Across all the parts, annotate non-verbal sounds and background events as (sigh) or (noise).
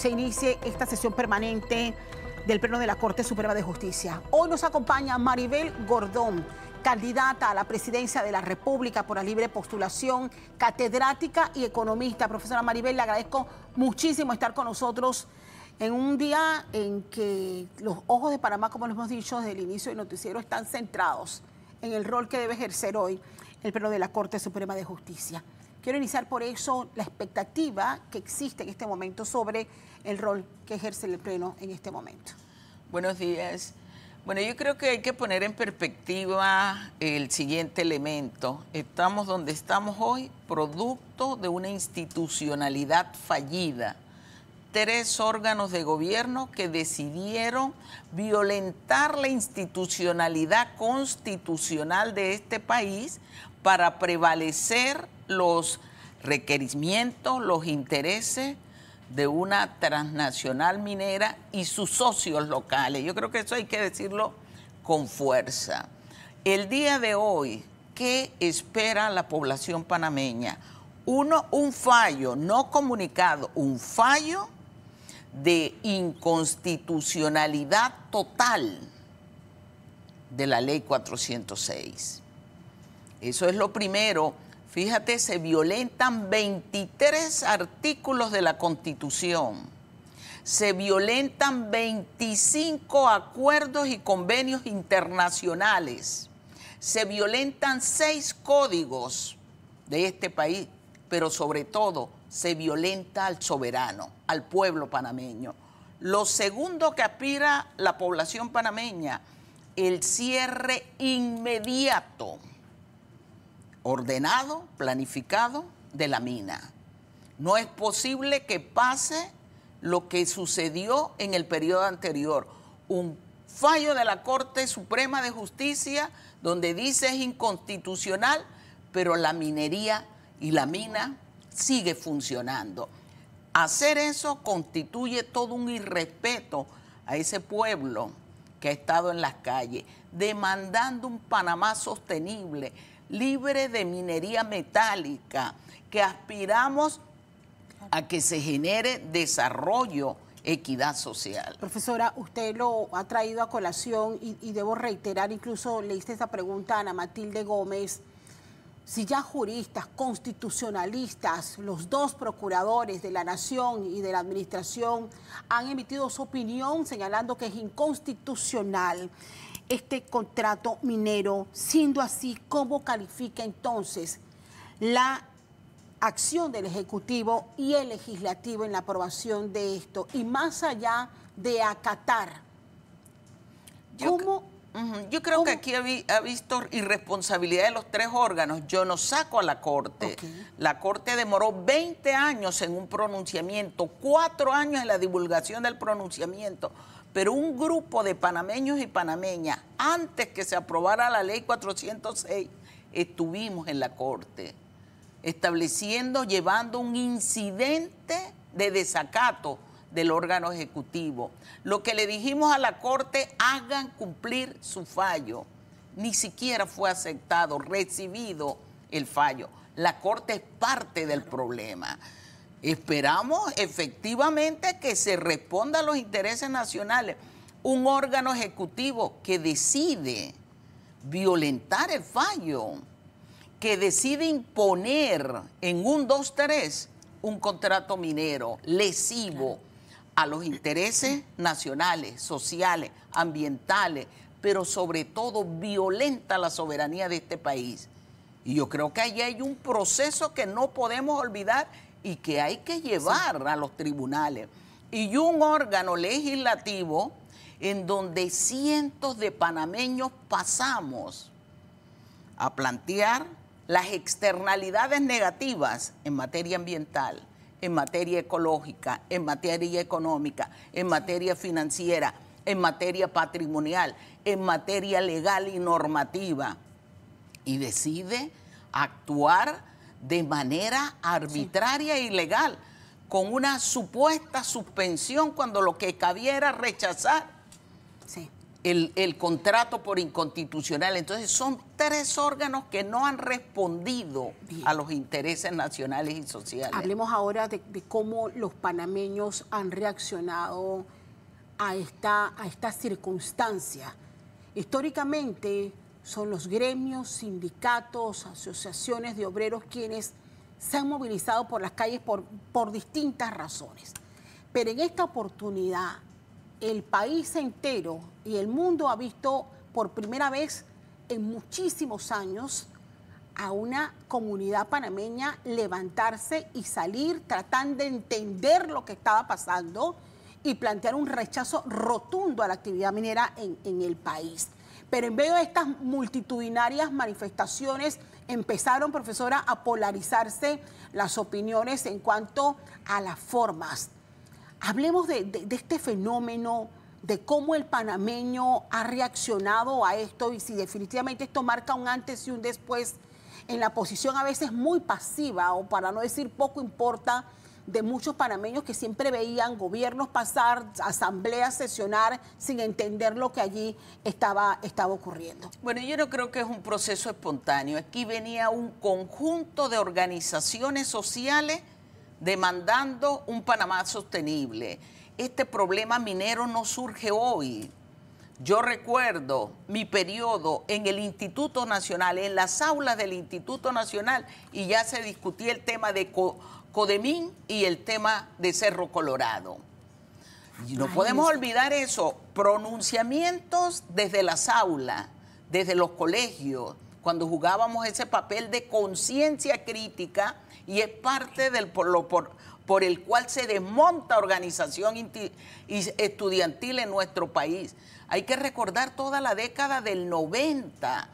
se inicie esta sesión permanente del Pleno de la Corte Suprema de Justicia. Hoy nos acompaña Maribel Gordón, candidata a la presidencia de la República por la libre postulación, catedrática y economista. Profesora Maribel, le agradezco muchísimo estar con nosotros en un día en que los ojos de Panamá, como lo hemos dicho desde el inicio del noticiero, están centrados en el rol que debe ejercer hoy el Pleno de la Corte Suprema de Justicia. Quiero iniciar por eso la expectativa que existe en este momento sobre el rol que ejerce el Pleno en este momento. Buenos días. Bueno, yo creo que hay que poner en perspectiva el siguiente elemento. Estamos donde estamos hoy, producto de una institucionalidad fallida. Tres órganos de gobierno que decidieron violentar la institucionalidad constitucional de este país para prevalecer los requerimientos, los intereses de una transnacional minera y sus socios locales. Yo creo que eso hay que decirlo con fuerza. El día de hoy, ¿qué espera la población panameña? Uno, un fallo no comunicado, un fallo de inconstitucionalidad total de la ley 406. Eso es lo primero. Fíjate, se violentan 23 artículos de la Constitución. Se violentan 25 acuerdos y convenios internacionales. Se violentan seis códigos de este país, pero sobre todo se violenta al soberano, al pueblo panameño. Lo segundo que aspira la población panameña, el cierre inmediato ordenado, planificado de la mina. No es posible que pase lo que sucedió en el periodo anterior, un fallo de la Corte Suprema de Justicia donde dice es inconstitucional, pero la minería y la mina sigue funcionando. Hacer eso constituye todo un irrespeto a ese pueblo que ha estado en las calles, demandando un Panamá sostenible, libre de minería metálica, que aspiramos a que se genere desarrollo, equidad social. Profesora, usted lo ha traído a colación y, debo reiterar, incluso leíste hice esta pregunta a Ana Matilde Gómez, si ya juristas, constitucionalistas, los dos procuradores de la Nación y de la Administración han emitido su opinión señalando que es inconstitucional este contrato minero, siendo así, ¿cómo califica entonces la acción del Ejecutivo y el Legislativo en la aprobación de esto? Y más allá de acatar, Yo creo que aquí ha, visto irresponsabilidad de los tres órganos. Yo no saco a la Corte. La Corte demoró 20 años en un pronunciamiento, cuatro años en la divulgación del pronunciamiento pero un grupo de panameños y panameñas, antes que se aprobara la ley 406, estuvimos en la Corte estableciendo, llevando un incidente de desacato del órgano ejecutivo. Lo que le dijimos a la Corte, hagan cumplir su fallo. Ni siquiera fue aceptado, recibido el fallo. La Corte es parte del problema. Esperamos efectivamente que se responda a los intereses nacionales. Un órgano ejecutivo que decide violentar el fallo, que decide imponer en un 2-3 un contrato minero lesivo a los intereses nacionales, sociales, ambientales, pero sobre todo violenta la soberanía de este país. Y yo creo que ahí hay un proceso que no podemos olvidar y que hay que llevar a los tribunales. Y un órgano legislativo en donde cientos de panameños pasamos a plantear las externalidades negativas en materia ambiental, en materia ecológica, en materia económica, en materia financiera, en materia patrimonial, en materia legal y normativa. Y decide actuar de manera arbitraria e ilegal, con una supuesta suspensión cuando lo que cabía era rechazar el, contrato por inconstitucional. Entonces son tres órganos que no han respondido a los intereses nacionales y sociales. Hablemos ahora de, cómo los panameños han reaccionado a esta, a esta circunstancia. Históricamente, son los gremios, sindicatos, asociaciones de obreros quienes se han movilizado por las calles por, distintas razones. Pero en esta oportunidad, el país entero y el mundo ha visto por primera vez en muchísimos años a una comunidad panameña levantarse y salir tratando de entender lo que estaba pasando y plantear un rechazo rotundo a la actividad minera en el país. Pero en vez de estas multitudinarias manifestaciones empezaron, profesora, a polarizarse las opiniones en cuanto a las formas. Hablemos de, de este fenómeno, de cómo el panameño ha reaccionado a esto y si definitivamente esto marca un antes y un después en la posición a veces muy pasiva o para no decir poco importa de muchos panameños que siempre veían gobiernos pasar, asambleas sesionar sin entender lo que allí estaba, estaba ocurriendo. Bueno, yo no creo que es un proceso espontáneo. Aquí venía un conjunto de organizaciones sociales demandando un Panamá sostenible. Este problema minero no surge hoy. Yo recuerdo mi periodo en el Instituto Nacional, en las aulas del Instituto Nacional, y ya se discutía el tema de Codemín y el tema de Cerro Colorado. no podemos olvidar eso, pronunciamientos desde las aulas, desde los colegios, cuando jugábamos ese papel de conciencia crítica y es parte por, el cual se desmonta organización estudiantil en nuestro país. Hay que recordar toda la década del 90,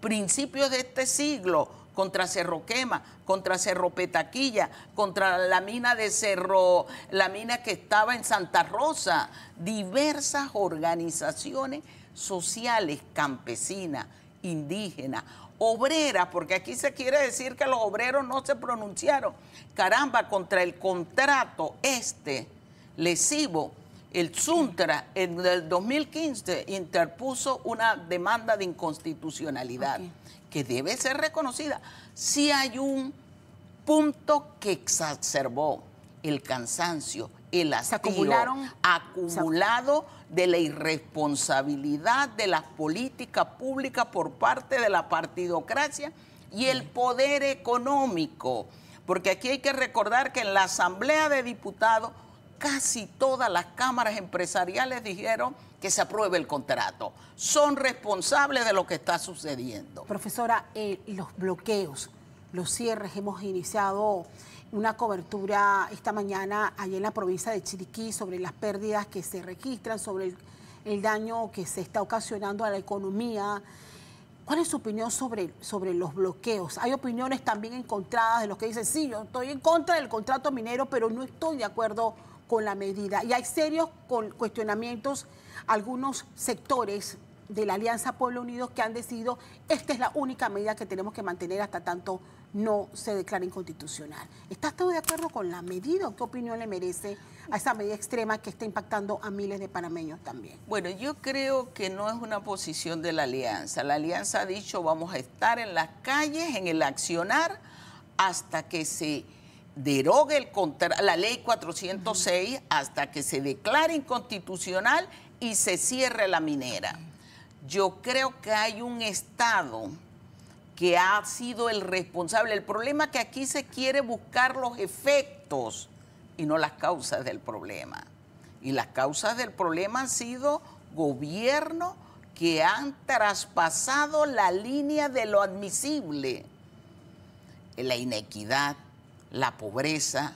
principios de este siglo, contra Cerro Quema, contra Cerro Petaquilla, contra la mina de Cerro, la mina que estaba en Santa Rosa, diversas organizaciones sociales, campesinas, indígenas, obreras, porque aquí se quiere decir que los obreros no se pronunciaron. Caramba, contra el contrato este lesivo, el Suntra en el 2015 interpuso una demanda de inconstitucionalidad que debe ser reconocida, si hay un punto que exacerbó el cansancio, el acumulado de la irresponsabilidad de la política pública por parte de la partidocracia y el poder económico. Porque aquí hay que recordar que en la Asamblea de Diputados casi todas las cámaras empresariales dijeron que se apruebe el contrato. Son responsables de lo que está sucediendo. Profesora, eh, los bloqueos, los cierres, hemos iniciado una cobertura esta mañana allá en la provincia de Chiriquí sobre las pérdidas que se registran, sobre el, daño que se está ocasionando a la economía. ¿Cuál es su opinión sobre, sobre los bloqueos? Hay opiniones también encontradas de los que dicen, sí, yo estoy en contra del contrato minero, pero no estoy de acuerdo con la medida. Y hay serios cuestionamientos, algunos sectores de la Alianza Pueblo Unido que han decidido esta es la única medida que tenemos que mantener hasta tanto no se declare inconstitucional. ¿Está todo de acuerdo con la medida qué opinión le merece a esa medida extrema que está impactando a miles de panameños también? Bueno, yo creo que no es una posición de la Alianza. La Alianza ha dicho vamos a estar en las calles, en el accionar, hasta que se derogue el la ley 406 hasta que se declare inconstitucional y se cierre la minera. Yo creo que hay un Estado que ha sido el responsable. El problema es que aquí se quiere buscar los efectos y no las causas del problema. Y las causas del problema han sido gobierno que han traspasado la línea de lo admisible. La inequidad, la pobreza,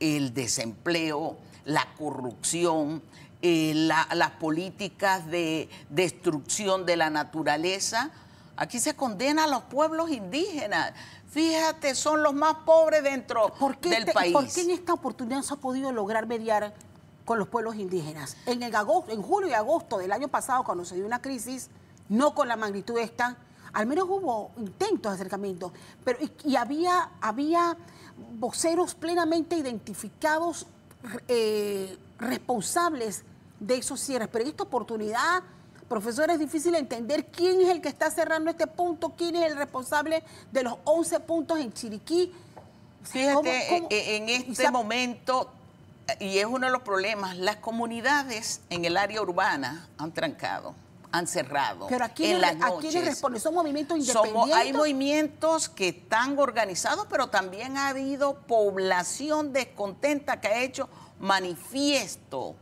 el desempleo, la corrupción, eh, las políticas de destrucción de la naturaleza. Aquí se condena a los pueblos indígenas. Fíjate, son los más pobres dentro del país. ¿Por qué en esta oportunidad se ha podido lograr mediar con los pueblos indígenas? En, en julio y agosto del año pasado, cuando se dio una crisis, no con la magnitud esta, al menos hubo intentos de acercamiento, pero y, había, había voceros plenamente identificados eh, responsables de esos cierres. Pero esta oportunidad, profesor, es difícil entender quién es el que está cerrando este punto, quién es el responsable de los 11 puntos en Chiriquí. Fíjate, eh, eh, en este momento, y es uno de los problemas, las comunidades en el área urbana han trancado han cerrado. Pero aquí en ¿Son movimientos independientes? hay movimientos que están organizados, pero también ha habido población descontenta que ha hecho manifiesto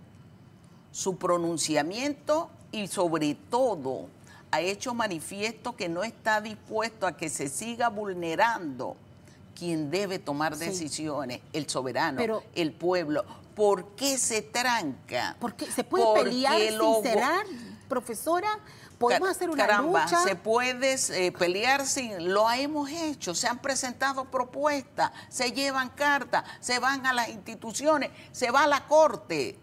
su pronunciamiento y sobre todo ha hecho manifiesto que no está dispuesto a que se siga vulnerando quien debe tomar decisiones, el soberano, el pueblo. ¿Por qué se tranca? qué se puede pelear sin cerrar profesora, podemos hacer una caramba, se puede eh, pelear sin, lo hemos hecho, se han presentado propuestas, se llevan cartas, se van a las instituciones, se va a la corte.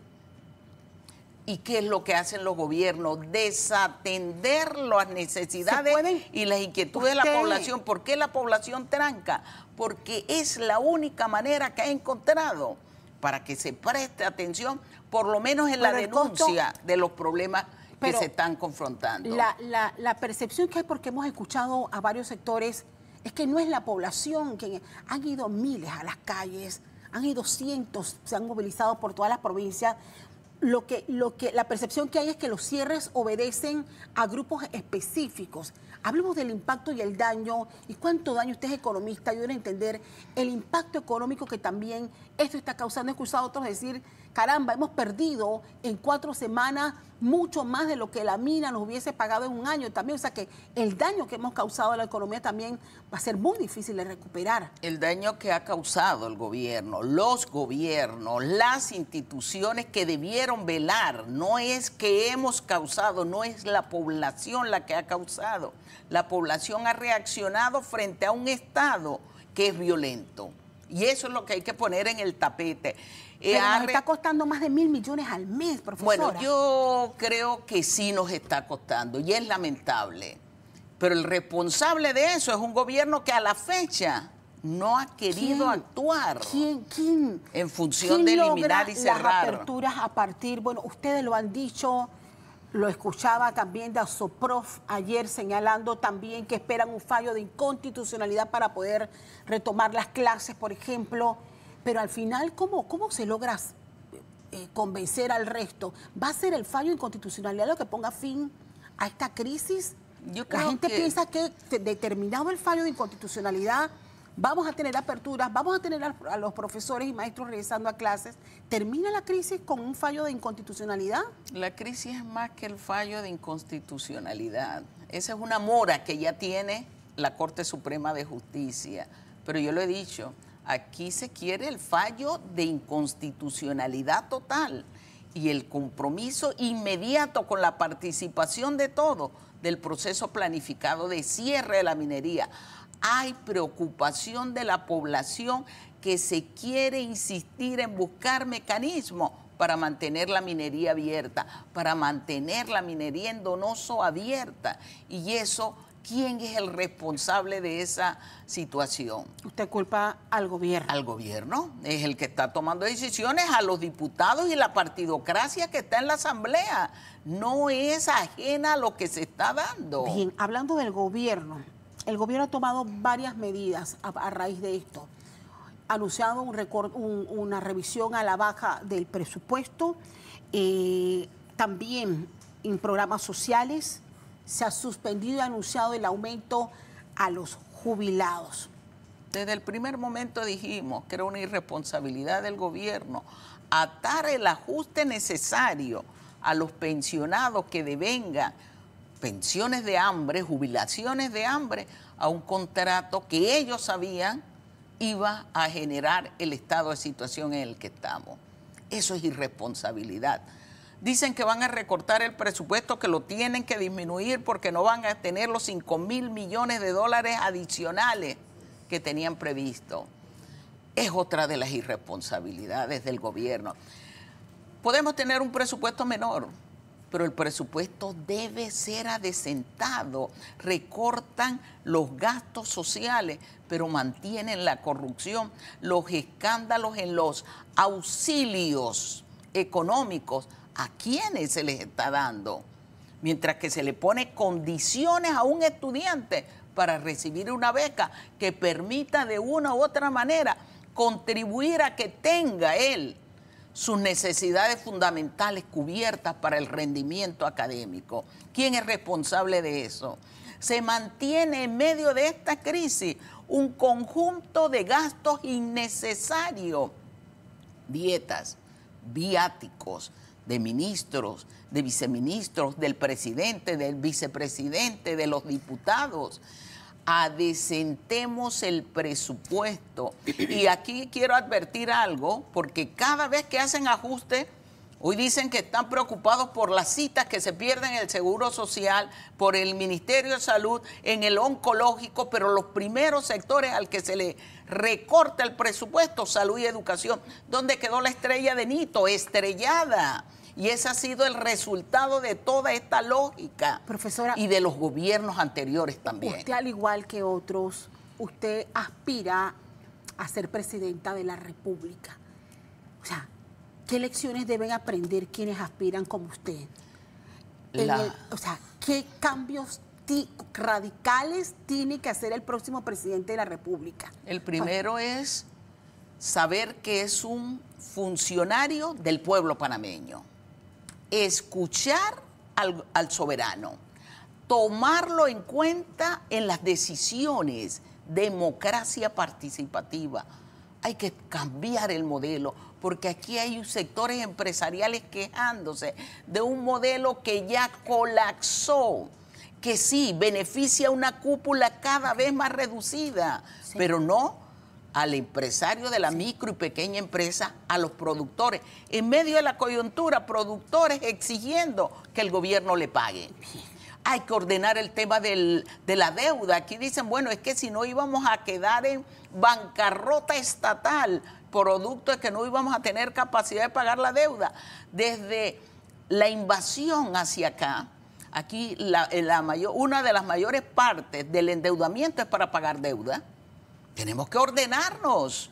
¿Y qué es lo que hacen los gobiernos? Desatender las necesidades y las inquietudes de la población. ¿Por qué la población tranca? Porque es la única manera que ha encontrado para que se preste atención, por lo menos en la denuncia de los problemas que se están confrontando. La, percepción que hay, porque hemos escuchado a varios sectores, es que no es la población que han ido miles a las calles, han ido cientos, se han movilizado por todas las provincias. Lo que, lo que, la percepción que hay es que los cierres obedecen a grupos específicos. Hablemos del impacto y el daño y cuánto daño usted es economista, ayuda a entender el impacto económico que también esto está causando. He escuchado a otros decir caramba, hemos perdido en cuatro semanas mucho más de lo que la mina nos hubiese pagado en un año también. O sea que el daño que hemos causado a la economía también va a ser muy difícil de recuperar. El daño que ha causado el gobierno, los gobiernos, las instituciones que debieron velar, no es que hemos causado, no es la población la que ha causado. La población ha reaccionado frente a un Estado que es violento. Y eso es lo que hay que poner en el tapete. Eh, nos está costando más de mil millones al mes, profesora. Bueno, yo creo que sí nos está costando y es lamentable. Pero el responsable de eso es un gobierno que a la fecha no ha querido actuar. ¿Quién, quién? En función de eliminar y cerrar. Las aperturas a partir, bueno, ustedes lo han dicho, lo escuchaba también de Asoprof ayer señalando también que esperan un fallo de inconstitucionalidad para poder retomar las clases, por ejemplo. Pero al final, ¿cómo, cómo se logra eh, convencer al resto? ¿Va a ser el fallo de inconstitucionalidad lo que ponga fin a esta crisis? Yo La gente piensa que determinado el fallo de inconstitucionalidad vamos a tener aperturas, vamos a tener a, los profesores y maestros regresando a clases. ¿Termina la crisis con un fallo de inconstitucionalidad? La crisis es más que el fallo de inconstitucionalidad. Esa es una mora que ya tiene la Corte Suprema de Justicia. Pero yo lo he dicho, aquí se quiere el fallo de inconstitucionalidad total y el compromiso inmediato con la participación de todo del proceso planificado de cierre de la minería hay preocupación de la población que se quiere insistir en buscar mecanismos para mantener la minería abierta, para mantener la minería en Donoso abierta. Y eso, ¿quién es el responsable de esa situación? Usted culpa al gobierno. Al gobierno, es el que está tomando decisiones, a los diputados y la partidocracia que está en la Asamblea. No es ajena a lo que se está dando. Bien, hablando del gobierno, el gobierno ha tomado varias medidas a, raíz de esto. Ha anunciado una revisión a la baja del presupuesto, eh, también en programas sociales se ha suspendido y anunciado el aumento a los jubilados. Desde el primer momento dijimos que era una irresponsabilidad del gobierno atar el ajuste necesario a los pensionados que devengan pensiones de hambre, jubilaciones de hambre, a un contrato que ellos sabían iba a generar el estado de situación en el que estamos. Eso es irresponsabilidad. Dicen que van a recortar el presupuesto, que lo tienen que disminuir porque no van a tener los 5 mil millones de dólares adicionales que tenían previsto. Es otra de las irresponsabilidades del gobierno. Podemos tener un presupuesto menor, pero el presupuesto debe ser adecentado. Recortan los gastos sociales, pero mantienen la corrupción, los escándalos en los auxilios económicos. ¿A quiénes se les está dando? Mientras que se le pone condiciones a un estudiante para recibir una beca que permita de una u otra manera contribuir a que tenga él sus necesidades fundamentales cubiertas para el rendimiento académico. ¿Quién es responsable de eso? Se mantiene en medio de esta crisis un conjunto de gastos innecesarios, dietas, viáticos, de ministros, de viceministros, del presidente, del vicepresidente, de los diputados adecentemos el presupuesto. (clears throat) Y aquí quiero advertir algo, porque cada vez que hacen ajustes, hoy dicen que están preocupados por las citas que se pierden en el Seguro Social, por el Ministerio de Salud, en el oncológico, pero los primeros sectores al que se le recorta el presupuesto, salud y educación, donde quedó la estrella de Nito, estrellada. Y ese ha sido el resultado de toda esta lógica. Profesora. Y de los gobiernos anteriores también. Usted, al igual que otros, usted aspira a ser presidenta de la República. O sea, ¿qué lecciones deben aprender quienes aspiran como usted? o sea, ¿qué cambios radicales tiene que hacer el próximo presidente de la República? El primero es saber que es un funcionario del pueblo panameño escuchar al, soberano, tomarlo en cuenta en las decisiones, democracia participativa. Hay que cambiar el modelo, porque aquí hay sectores empresariales quejándose de un modelo que ya colapsó, que sí, beneficia a una cúpula cada vez más reducida, pero no al empresario de la micro y pequeña empresa, a los productores, en medio de la coyuntura, productores exigiendo que el gobierno le pague. Hay que ordenar el tema de la deuda. Aquí dicen, bueno, es que si no íbamos a quedar en bancarrota estatal, producto de que no íbamos a tener capacidad de pagar la deuda. Desde la invasión hacia acá, aquí la mayor, una de las mayores partes del endeudamiento es para pagar deuda tenemos que ordenarnos.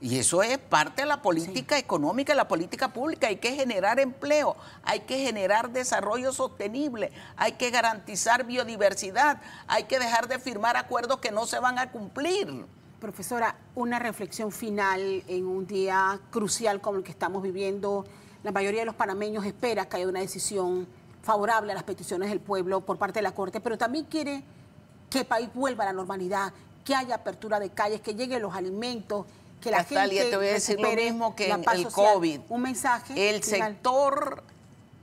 Y eso es parte de la política económica y la política pública. Hay que generar empleo, hay que generar desarrollo sostenible, hay que garantizar biodiversidad, hay que dejar de firmar acuerdos que no se van a cumplir. Profesora, una reflexión final en un día crucial como el que estamos viviendo. La mayoría de los panameños espera que haya una decisión favorable a las peticiones del pueblo por parte de la Corte, pero también quiere que el país vuelva a la normalidad, que haya apertura de calles, que lleguen los alimentos, que la gente te voy a decir lo mismo que el COVID. Un mensaje. El sector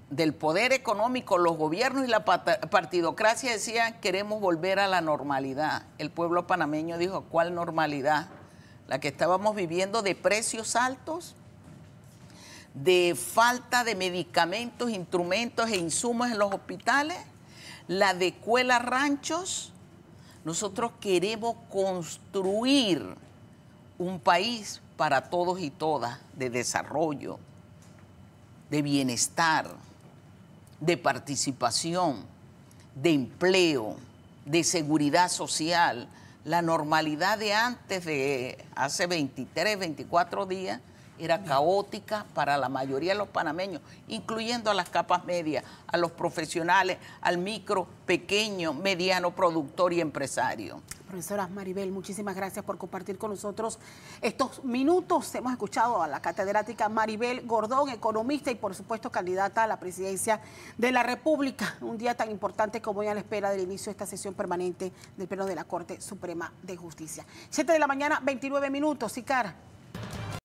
del poder económico, los gobiernos y la partidocracia decían queremos volver a la normalidad. El pueblo panameño dijo, ¿cuál normalidad? La que estábamos viviendo de precios altos, de falta de medicamentos, instrumentos e insumos en los hospitales, la de cuelas ranchos nosotros queremos construir un país para todos y todas de desarrollo, de bienestar, de participación, de empleo, de seguridad social. La normalidad de antes de hace 23, 24 días era caótica para la mayoría de los panameños, incluyendo a las capas medias, a los profesionales, al micro, pequeño, mediano productor y empresario. Profesora Maribel, muchísimas gracias por compartir con nosotros estos minutos. Hemos escuchado a la catedrática Maribel Gordón, economista y por supuesto candidata a la presidencia de la República, un día tan importante como hoy a la espera del inicio de esta sesión permanente del Pleno de la Corte Suprema de Justicia. 7 de la mañana, 29 minutos, cara